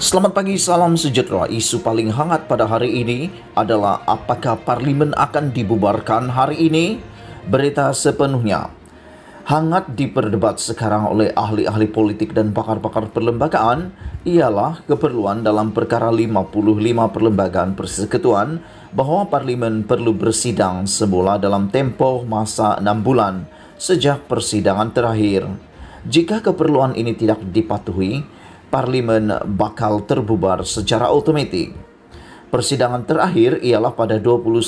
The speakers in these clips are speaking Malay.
Selamat pagi, salam sejahtera. Isu paling hangat pada hari ini adalah apakah parlimen akan dibubarkan hari ini? Berita sepenuhnya. Hangat diperdebat sekarang oleh ahli-ahli politik dan pakar-pakar perlembagaan ialah keperluan dalam perkara 55 perlembagaan persekutuan bahawa parlimen perlu bersidang semula dalam tempoh masa 6 bulan sejak persidangan terakhir. Jika keperluan ini tidak dipatuhi, parlimen bakal terbubar secara otomatis. Persidangan terakhir ialah pada 29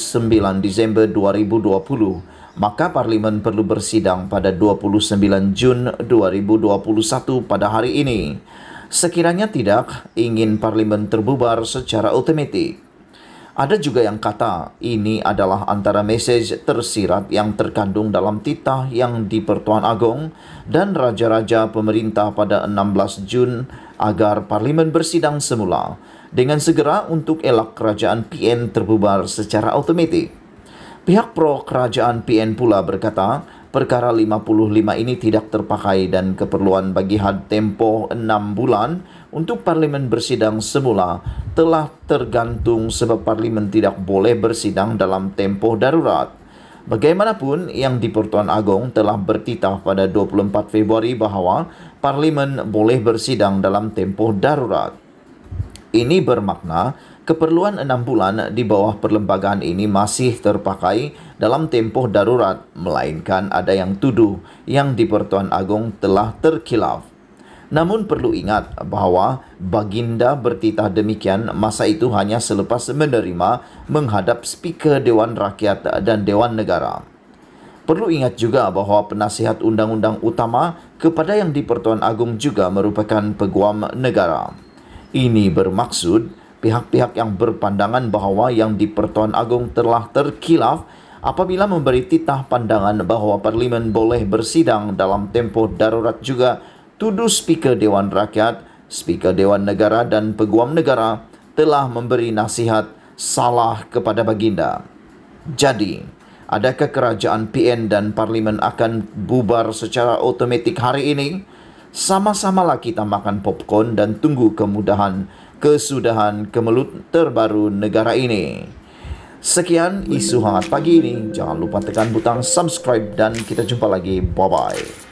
Desember 2020, maka parlimen perlu bersidang pada 29 Jun 2021 pada hari ini. Sekiranya tidak, ingin parlimen terbubar secara otomatis. Ada juga yang kata ini adalah antara mesej tersirat yang terkandung dalam titah yang dipertuan agong dan raja-raja pemerintah pada 16 Jun agar parlimen bersidang semula dengan segera untuk elak kerajaan PN terbubar secara automatik. Pihak pro kerajaan PN pula berkata perkara 55 ini tidak terpakai dan keperluan bagi had tempo 6 bulan untuk parlimen bersidang semula telah tergantung sebab parlimen tidak boleh bersidang dalam tempo darurat. Bagaimanapun, yang di Pertuan Agong telah bertitah pada 24 Februari bahawa parlimen boleh bersidang dalam tempo darurat. Ini bermakna Keperluan enam bulan di bawah perlembagaan ini masih terpakai dalam tempoh darurat, melainkan ada yang tuduh yang di Pertuan Agong telah terkilaf. Namun perlu ingat bahawa Baginda bertitah demikian masa itu hanya selepas menerima menghadap Speaker Dewan Rakyat dan Dewan Negara. Perlu ingat juga bahawa penasihat undang-undang utama kepada yang di Pertuan Agung juga merupakan peguam negara. Ini bermaksud, pihak-pihak yang berpandangan bahawa yang di Pertuan Agung telah terkilaf apabila memberi titah pandangan bahawa Parlimen boleh bersidang dalam tempoh darurat juga tuduh Speaker Dewan Rakyat, Speaker Dewan Negara dan Peguam Negara telah memberi nasihat salah kepada baginda. Jadi, adakah kerajaan PN dan Parlimen akan bubar secara otomatik hari ini? Sama-samalah kita makan popcorn dan tunggu kemudahan kesudahan kemelut terbaru negara ini. Sekian isu hangat pagi ini. Jangan lupa tekan butang subscribe dan kita jumpa lagi. Bye-bye.